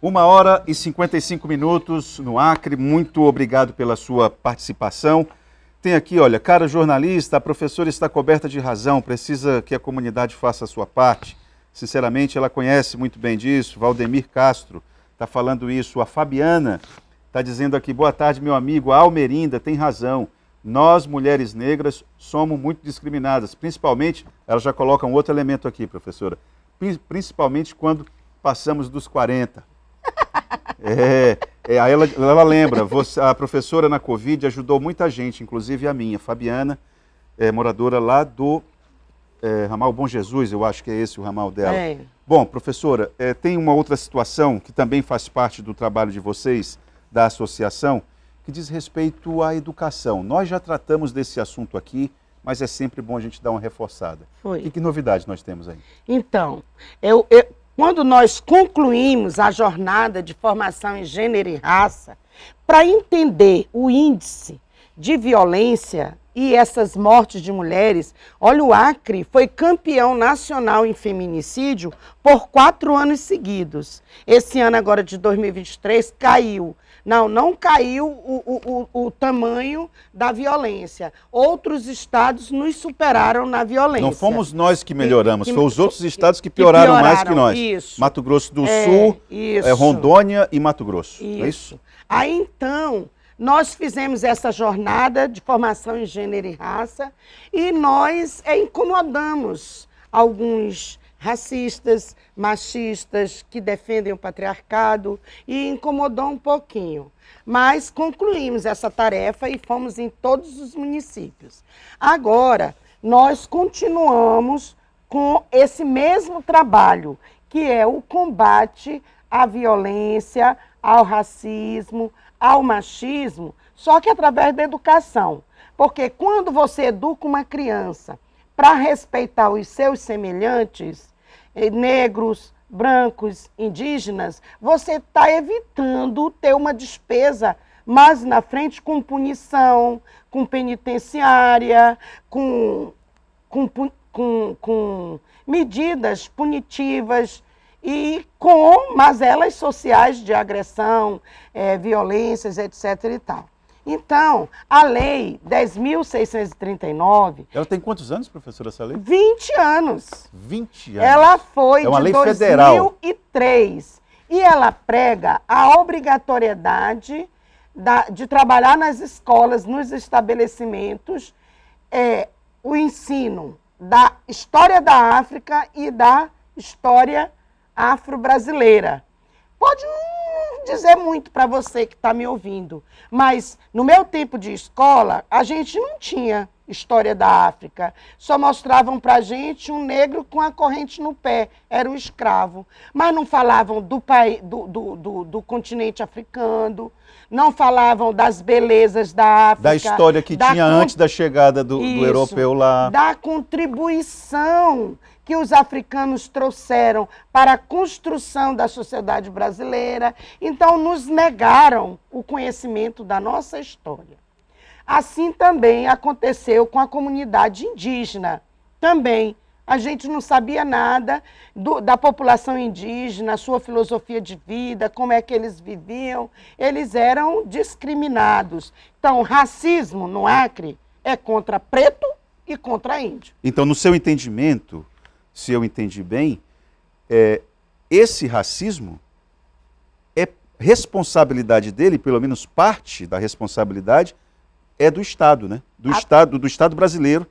Uma hora e 55 minutos no Acre. Muito obrigado pela sua participação. Tem aqui, olha, cara jornalista, a professora está coberta de razão, precisa que a comunidade faça a sua parte. Sinceramente, ela conhece muito bem disso. Valdemir Castro está falando isso. A Fabiana está dizendo aqui, boa tarde, meu amigo. A Almerinda tem razão. Nós, mulheres negras, somos muito discriminadas, principalmente, ela já coloca um outro elemento aqui, professora, principalmente quando passamos dos 40. É, é, aí ela, ela lembra, você, a professora na Covid ajudou muita gente, inclusive a minha, Fabiana, é, moradora lá do é, Ramal Bom Jesus, eu acho que é esse o ramal dela. É. Bom, professora, é, tem uma outra situação que também faz parte do trabalho de vocês, da associação, que diz respeito à educação. Nós já tratamos desse assunto aqui, mas é sempre bom a gente dar uma reforçada. Foi. E que novidade nós temos aí? Então, eu, eu quando nós concluímos a jornada de formação em gênero e raça, para entender o índice de violência e essas mortes de mulheres. Olha, o Acre foi campeão nacional em feminicídio por quatro anos seguidos. Esse ano agora de 2023 caiu. Não, não caiu o, o, o, tamanho da violência. Outros estados nos superaram na violência. Não fomos nós que melhoramos, que, foi os outros estados que pioraram, que pioraram mais que nós. Isso. Mato Grosso do é, Sul, é, Rondônia e Mato Grosso. É isso. É isso? Aí então, nós fizemos essa jornada de formação em gênero e raça e nós é, incomodamos alguns racistas, machistas que defendem o patriarcado e incomodou um pouquinho. Mas concluímos essa tarefa e fomos em todos os municípios. Agora, nós continuamos com esse mesmo trabalho, que é o combate à violência, ao racismo, ao machismo, só que através da educação. Porque quando você educa uma criança para respeitar os seus semelhantes, eh, negros, brancos, indígenas, você está evitando ter uma despesa mais na frente com punição, com penitenciária, com, com, com, com medidas punitivas e com mazelas sociais de agressão, é, violências, etc. e tal. Então, a lei 10.639... Ela tem quantos anos, professora, essa lei? 20 anos. 20 anos. Ela foi é uma de lei 2003. Federal. E ela prega a obrigatoriedade da, de trabalhar nas escolas, nos estabelecimentos, é, o ensino da história da África e da história afro-brasileira. Pode não dizer muito para você que está me ouvindo, mas no meu tempo de escola, a gente não tinha história da África. Só mostravam para gente um negro com a corrente no pé, era o escravo. Mas não falavam do, país, do, do, do, do continente africano, não falavam das belezas da África. Da história que da tinha antes da chegada do, Isso, do europeu lá. Da contribuição que os africanos trouxeram para a construção da sociedade brasileira. Então, nos negaram o conhecimento da nossa história. Assim também aconteceu com a comunidade indígena. Também a gente não sabia nada do, da população indígena, sua filosofia de vida, como é que eles viviam. Eles eram discriminados. Então, racismo no Acre é contra preto e contra índio. Então, no seu entendimento, se eu entendi bem, é, esse racismo é responsabilidade dele, pelo menos parte da responsabilidade, é do Estado, né? Do, A... estado, do estado brasileiro.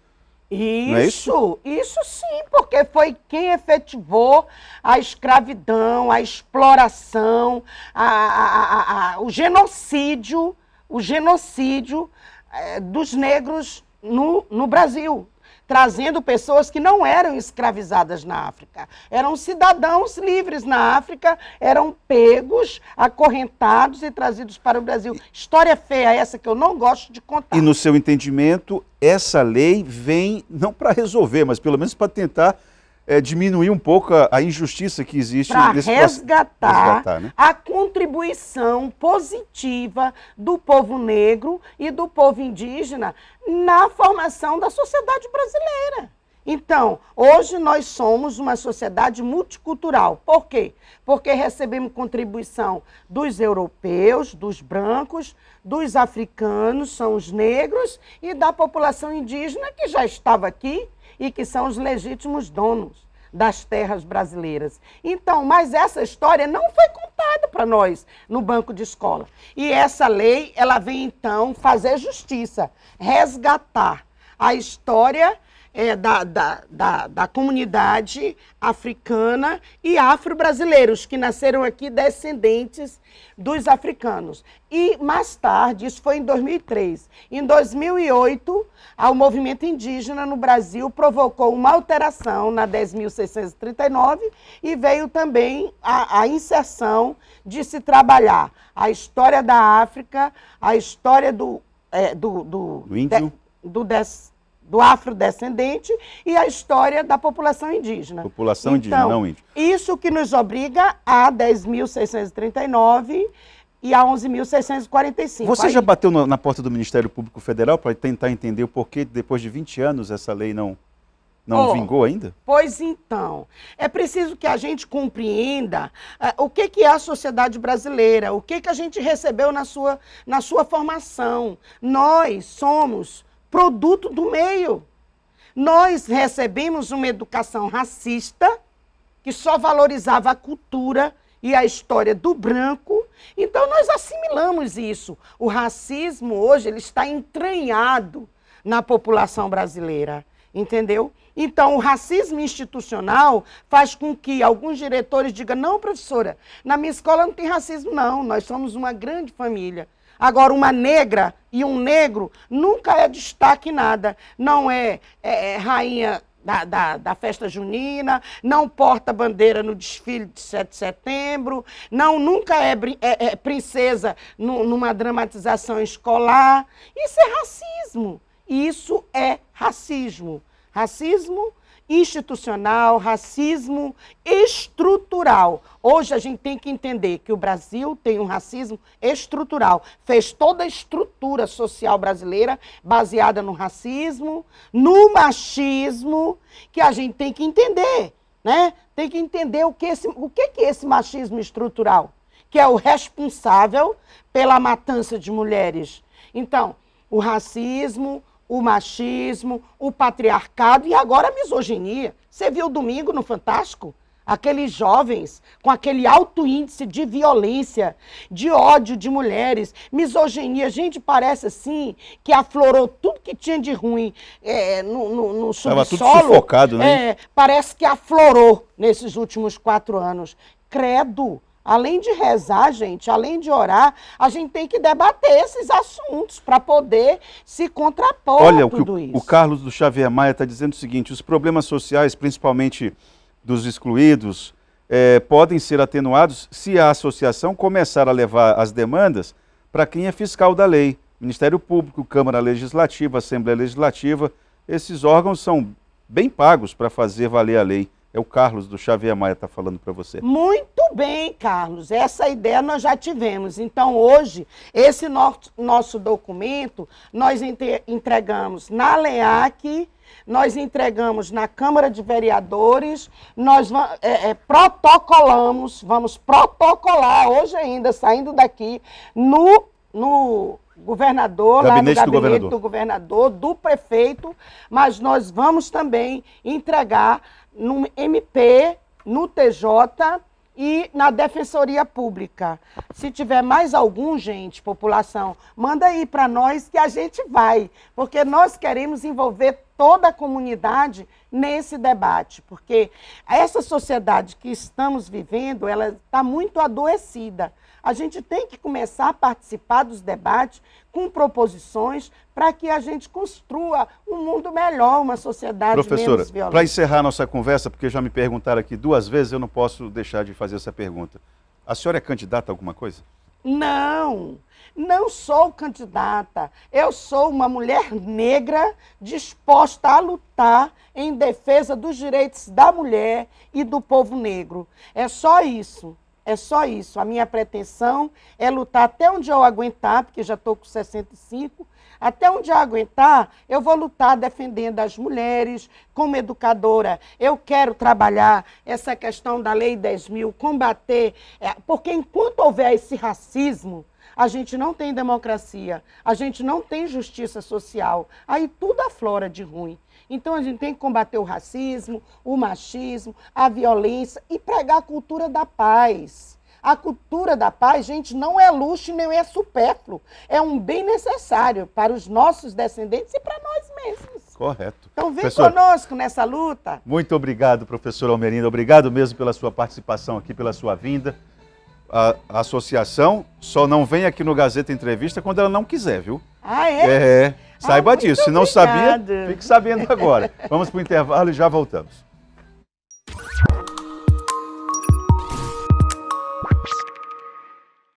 É isso, é isso, isso, sim, porque foi quem efetivou a escravidão, a exploração, a, a, o genocídio, o genocídio é, dos negros no, no Brasil trazendo pessoas que não eram escravizadas na África. Eram cidadãos livres na África, eram pegos, acorrentados e trazidos para o Brasil. História feia essa que eu não gosto de contar. E no seu entendimento, essa lei vem não para resolver, mas pelo menos para tentar é, diminuir um pouco a, a injustiça que existe para resgatar, resgatar né? a contribuição positiva do povo negro e do povo indígena na formação da sociedade brasileira. Então, hoje nós somos uma sociedade multicultural. Por quê? Porque recebemos contribuição dos europeus, dos brancos, dos africanos, são os negros, e da população indígena que já estava aqui e que são os legítimos donos das terras brasileiras. Então, mas essa história não foi contada para nós no banco de escola. E essa lei, ela vem então fazer justiça, resgatar a história é, da, da, da, da comunidade africana e afro-brasileiros, que nasceram aqui descendentes dos africanos. E mais tarde, isso foi em 2003, em 2008, o movimento indígena no Brasil provocou uma alteração na 10.639 e veio também a, a inserção de se trabalhar a história da África, a história do. É, do, do, do índio? De, do do afrodescendente e a história da população indígena. População então, indígena, não índia. Isso que nos obriga a 10.639 e a 11.645. Você Aí... já bateu no, na porta do Ministério Público Federal para tentar entender o porquê, depois de 20 anos, essa lei não, não oh, vingou ainda? Pois então, é preciso que a gente compreenda uh, o que, que é a sociedade brasileira, o que, que a gente recebeu na sua, na sua formação. Nós somos produto do meio. Nós recebemos uma educação racista que só valorizava a cultura e a história do branco. Então nós assimilamos isso. O racismo hoje ele está entranhado na população brasileira, entendeu? Então, o racismo institucional faz com que alguns diretores digam: não, professora, na minha escola não tem racismo, não, nós somos uma grande família. Agora, uma negra e um negro nunca é destaque nada. Não é, é, é rainha da, da, da, festa junina, não porta bandeira no desfile de 7 de setembro, não nunca é, é, é princesa no, numa dramatização escolar. Isso é racismo. Isso é racismo. Racismo institucional, racismo estrutural. Hoje a gente tem que entender que o Brasil tem um racismo estrutural. Fez toda a estrutura social brasileira baseada no racismo, no machismo, que a gente tem que entender, né? Tem que entender o que esse, o que é esse machismo estrutural, que é o responsável pela matança de mulheres. Então, o racismo, o machismo, o patriarcado e agora a misoginia. Você viu domingo no Fantástico? Aqueles jovens com aquele alto índice de violência, de ódio de mulheres, misoginia. Gente, parece assim que aflorou tudo que tinha de ruim é, no, no, no subsolo. Estava tudo sufocado, né? É, parece que aflorou nesses últimos quatro anos. Credo, Além de rezar, gente, além de orar, a gente tem que debater esses assuntos para poder se contrapor Olha, a tudo o que o, O Carlos do Xavier Maia está dizendo o seguinte: os problemas sociais, principalmente dos excluídos, é, podem ser atenuados se a associação começar a levar as demandas para quem é fiscal da lei. Ministério Público, Câmara Legislativa, Assembleia Legislativa, esses órgãos são bem pagos para fazer valer a lei. É o Carlos do Xavier Maia está falando para você. Muito bem, Carlos. Essa ideia nós já tivemos. Então, hoje, esse nosso, nosso documento nós entregamos na LEAC, nós entregamos na Câmara de Vereadores, nós é, é, protocolamos, vamos protocolar hoje ainda, saindo daqui, no, no governador, gabinete lá do gabinete do governador. do governador, do prefeito, mas nós vamos também entregar no MP, no TJ e na Defensoria Pública. Se tiver mais algum, gente, população, manda aí para nós que a gente vai, porque nós queremos envolver toda a comunidade nesse debate, porque essa sociedade que estamos vivendo, ela está muito adoecida. A gente tem que começar a participar dos debates com proposições para que a gente construa um mundo melhor, uma sociedade Professora, menos violenta. Para encerrar nossa conversa, porque já me perguntaram aqui duas vezes, eu não posso deixar de fazer essa pergunta. A senhora é candidata a alguma coisa? Não, não sou candidata. Eu sou uma mulher negra disposta a lutar em defesa dos direitos da mulher e do povo negro. É só isso. É só isso. A minha pretensão é lutar até onde eu aguentar, porque já estou com 65. Até onde eu aguentar, eu vou lutar defendendo as mulheres, como educadora. Eu quero trabalhar essa questão da Lei 10 mil, combater. É, porque enquanto houver esse racismo, a gente não tem democracia, a gente não tem justiça social, aí tudo aflora de ruim. Então a gente tem que combater o racismo, o machismo, a violência e pregar a cultura da paz. A cultura da paz, gente, não é luxo nem é supérfluo. É um bem necessário para os nossos descendentes e para nós mesmos. Correto. Então vem professor, conosco nessa luta. Muito obrigado, professor Almerinda. Obrigado mesmo pela sua participação aqui, pela sua vinda a, a associação só não vem aqui no Gazeta Entrevista quando ela não quiser, viu? Ah, é? É. é. Saiba ah, disso. Se não obrigado. sabia, fique sabendo agora. Vamos para o intervalo e já voltamos.